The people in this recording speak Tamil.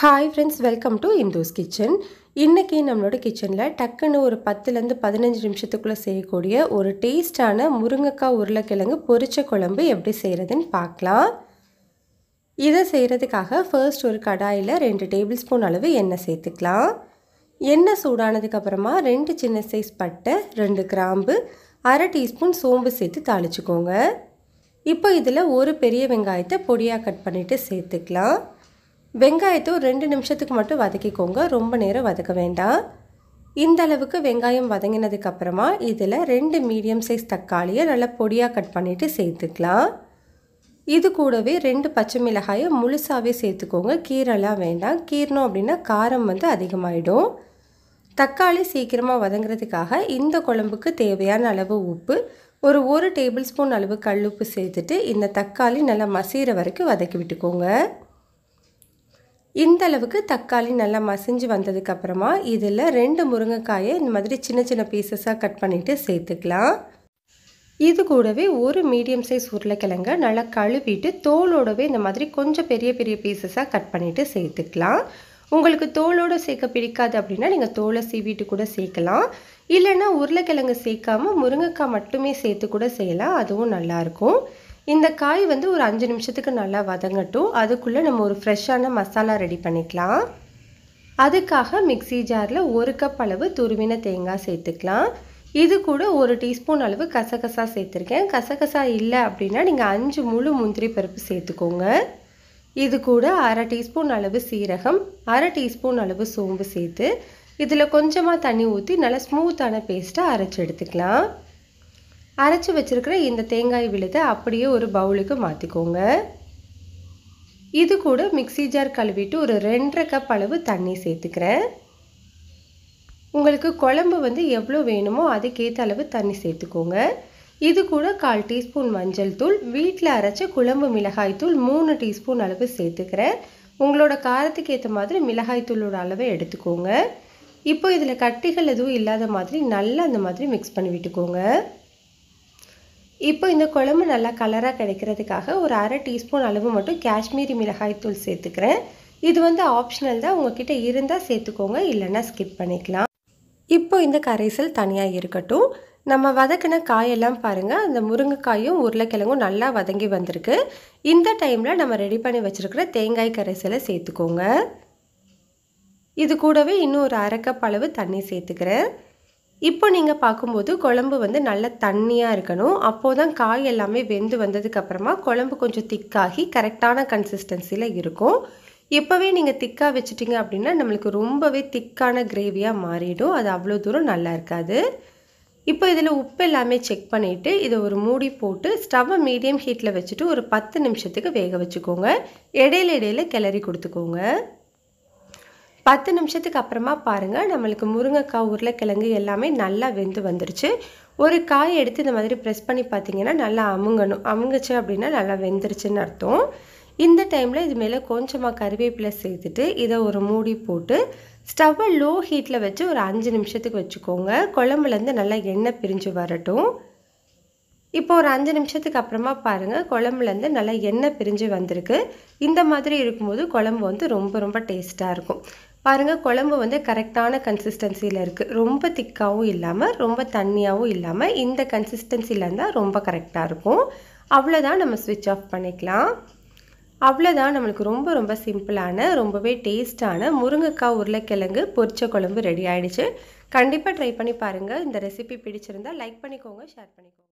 hi friends welcome to Indhu's kitchen இன்றைக்கி நம்மளோட கிச்சனில் டக்குன்னு ஒரு பத்துலேருந்து பதினஞ்சு நிமிஷத்துக்குள்ளே செய்யக்கூடிய ஒரு டேஸ்டான முருங்கைக்காய் உருளைக்கிழங்கு பொரிச்ச குழம்பு எப்படி செய்கிறதுன்னு பார்க்கலாம் இதை செய்கிறதுக்காக ஃபர்ஸ்ட் ஒரு கடாயில் ரெண்டு டேபிள் ஸ்பூன் அளவு எண்ணெய் சேர்த்துக்கலாம் எண்ணெய் சூடானதுக்கப்புறமா ரெண்டு சின்ன சைஸ் பட்டை ரெண்டு கிராம்பு அரை டீஸ்பூன் சோம்பு சேர்த்து தாளிச்சுக்கோங்க இப்போ இதில் ஒரு பெரிய வெங்காயத்தை பொடியாக கட் பண்ணிவிட்டு சேர்த்துக்கலாம் வெங்காயத்தை ஒரு ரெண்டு நிமிஷத்துக்கு மட்டும் வதக்கிக்கோங்க ரொம்ப நேரம் வதக்க வேண்டாம் இந்த அளவுக்கு வெங்காயம் வதங்கினதுக்கப்புறமா இதில் ரெண்டு மீடியம் சைஸ் தக்காளியை நல்லா பொடியாக கட் பண்ணிவிட்டு சேர்த்துக்கலாம் இது கூடவே ரெண்டு பச்சை மிளகாயை முழுசாகவே சேர்த்துக்கோங்க கீரெல்லாம் வேண்டாம் கீரணும் அப்படின்னா காரம் வந்து அதிகமாகிடும் தக்காளி சீக்கிரமாக வதங்குறதுக்காக இந்த குழம்புக்கு தேவையான அளவு உப்பு ஒரு ஒரு டேபிள் ஸ்பூன் அளவு கல் உப்பு சேர்த்துட்டு இந்த தக்காளி நல்லா மசீர வரைக்கும் வதக்கி விட்டுக்கோங்க இந்த அளவுக்கு தக்காளி நல்லா மசிஞ்சு வந்ததுக்கப்புறமா இதில் ரெண்டு முருங்கைக்காயை இந்த மாதிரி சின்ன சின்ன பீசஸாக கட் பண்ணிவிட்டு சேர்த்துக்கலாம் இது கூடவே ஒரு மீடியம் சைஸ் உருளைக்கிழங்க நல்லா கழுவிட்டு தோலோடவே இந்த மாதிரி கொஞ்சம் பெரிய பெரிய பீசஸாக கட் பண்ணிவிட்டு சேர்த்துக்கலாம் உங்களுக்கு தோலோடு சேர்க்க பிடிக்காது அப்படின்னா நீங்கள் தோலை சீவிட்டு கூட சேர்க்கலாம் இல்லைன்னா உருளைக்கிழங்கு சேர்க்காமல் முருங்கைக்காய் மட்டுமே சேர்த்து கூட செய்யலாம் அதுவும் நல்லாயிருக்கும் இந்த காய் வந்து ஒரு அஞ்சு நிமிஷத்துக்கு நல்லா வதங்கட்டும் அதுக்குள்ளே நம்ம ஒரு ஃப்ரெஷ்ஷான மசாலா ரெடி பண்ணிக்கலாம் அதுக்காக மிக்சி ஜாரில் ஒரு கப் அளவு துருவின தேங்காய் சேர்த்துக்கலாம் இது கூட ஒரு டீஸ்பூன் அளவு கசகசா சேர்த்துருக்கேன் கசகசா இல்லை அப்படின்னா நீங்கள் அஞ்சு முழு முந்திரி பருப்பு சேர்த்துக்கோங்க இது கூட அரை டீஸ்பூன் அளவு சீரகம் அரை டீஸ்பூன் அளவு சோம்பு சேர்த்து இதில் கொஞ்சமாக தண்ணி ஊற்றி நல்லா ஸ்மூத்தான பேஸ்ட்டாக அரைச்சி எடுத்துக்கலாம் அரைச்சி வச்சுருக்கிற இந்த தேங்காய் விழுதை அப்படியே ஒரு பவுலுக்கு மாற்றிக்கோங்க இது கூட மிக்சி ஜார் கழுவிட்டு ஒரு ரெண்டரை கப் அளவு தண்ணி சேர்த்துக்கிறேன் உங்களுக்கு குழம்பு வந்து எவ்வளோ வேணுமோ அதுக்கேற்ற அளவு தண்ணி சேர்த்துக்கோங்க இது கூட கால் டீஸ்பூன் மஞ்சள் தூள் வீட்டில் அரைச்ச குழம்பு மிளகாய் தூள் மூணு டீஸ்பூன் அளவு சேர்த்துக்கிறேன் உங்களோட காரத்துக்கு ஏற்ற மாதிரி மிளகாய் தூளோட அளவை எடுத்துக்கோங்க இப்போ இதில் கட்டிகள் எதுவும் இல்லாத மாதிரி நல்லா அந்த மாதிரி மிக்ஸ் பண்ணி விட்டுக்கோங்க இப்போ இந்த குழம்பு நல்லா கலராக கிடைக்கிறதுக்காக ஒரு அரை டீஸ்பூன் அளவு மட்டும் காஷ்மீரி மிளகாய் தூள் சேர்த்துக்கிறேன் இது வந்து ஆப்ஷனல் தான் உங்ககிட்ட இருந்தால் சேர்த்துக்கோங்க இல்லைன்னா ஸ்கிப் பண்ணிக்கலாம் இப்போ இந்த கரைசல் தனியாக இருக்கட்டும் நம்ம வதக்கின காயெல்லாம் பாருங்கள் அந்த முருங்கைக்காயும் உருளைக்கிழங்கும் நல்லா வதங்கி வந்திருக்கு இந்த டைமில் நம்ம ரெடி பண்ணி வச்சுருக்கிற தேங்காய் கரைசலை சேர்த்துக்கோங்க இது கூடவே இன்னும் ஒரு அரைக்கப் அளவு தண்ணி சேர்த்துக்கிறேன் இப்போ நீங்கள் பார்க்கும்போது குழம்பு வந்து நல்ல தண்ணியாக இருக்கணும் அப்போது தான் காய் எல்லாமே வெந்து வந்ததுக்கப்புறமா குழம்பு கொஞ்சம் திக்காகி கரெக்டான கன்சிஸ்டன்சியில் இருக்கும் இப்போவே நீங்கள் திக்காக வச்சுட்டிங்க அப்படின்னா நம்மளுக்கு ரொம்பவே திக்கான கிரேவியாக மாறிடும் அது அவ்வளோ தூரம் நல்லா இருக்காது இப்போ இதில் உப்பு எல்லாமே செக் பண்ணிவிட்டு இதை ஒரு மூடி போட்டு ஸ்டவ்வை மீடியம் ஹீட்டில் வச்சுட்டு ஒரு பத்து நிமிஷத்துக்கு வேக வச்சுக்கோங்க இடையில இடையில கிளறி கொடுத்துக்கோங்க பத்து நிமிஷத்துக்கு அப்புறமா பாருங்கள் நம்மளுக்கு முருங்கைக்காய் உருளைக்கிழங்கு எல்லாமே நல்லா வெந்து வந்துருச்சு ஒரு காய் எடுத்து இந்த மாதிரி ப்ரெஸ் பண்ணி பார்த்தீங்கன்னா நல்லா அமுங்கணும் அமுங்குச்சு அப்படின்னா நல்லா வெந்துருச்சுன்னு அர்த்தம் இந்த டைமில் இது மேலே கொஞ்சமாக கருவேப்பிலை சேர்த்துட்டு இதை ஒரு மூடி போட்டு ஸ்டவ்வை லோ ஹீட்டில் வச்சு ஒரு அஞ்சு நிமிஷத்துக்கு வச்சுக்கோங்க குழம்புலேருந்து நல்லா எண்ணெய் பிரிஞ்சு வரட்டும் இப்போ ஒரு அஞ்சு நிமிஷத்துக்கு அப்புறமா பாருங்கள் குழம்புலேருந்து நல்லா எண்ணெய் பிரிஞ்சு வந்திருக்கு இந்த மாதிரி இருக்கும்போது குழம்பு வந்து ரொம்ப ரொம்ப டேஸ்ட்டாக இருக்கும் பாருங்கள் குழம்பு வந்து கரெக்டான கன்சிஸ்டன்சியில் இருக்குது ரொம்ப திக்காகவும் இல்லாமல் ரொம்ப தண்ணியாகவும் இல்லாமல் இந்த கன்சிஸ்டன்சியில் இருந்தால் ரொம்ப கரெக்டாக இருக்கும் அவ்வளோதான் நம்ம ஸ்விட்ச் ஆஃப் பண்ணிக்கலாம் அவ்வளோதான் நம்மளுக்கு ரொம்ப ரொம்ப சிம்பிளான ரொம்பவே டேஸ்ட்டான முருங்கைக்காய் உருளைக்கிழங்கு பொரிச்ச குழம்பு ரெடி ஆகிடுச்சு கண்டிப்பாக ட்ரை பண்ணி பாருங்கள் இந்த ரெசிபி பிடிச்சிருந்தால் லைக் பண்ணிக்கோங்க ஷேர் பண்ணிக்கோங்க